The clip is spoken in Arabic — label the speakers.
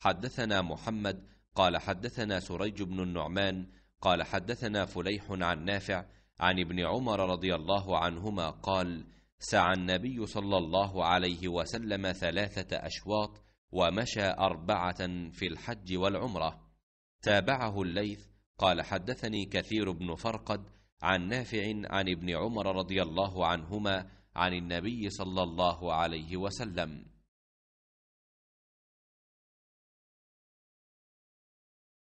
Speaker 1: حدثنا محمد
Speaker 2: قال حدثنا سريج بن النعمان قال حدثنا فليح عن نافع عن ابن عمر رضي الله عنهما قال سعى النبي صلى الله عليه وسلم ثلاثه اشواط ومشى اربعه في الحج والعمره تابعه الليث قال حدثني كثير بن فرقد عن نافع عن ابن عمر رضي الله عنهما عن النبي صلى الله عليه
Speaker 1: وسلم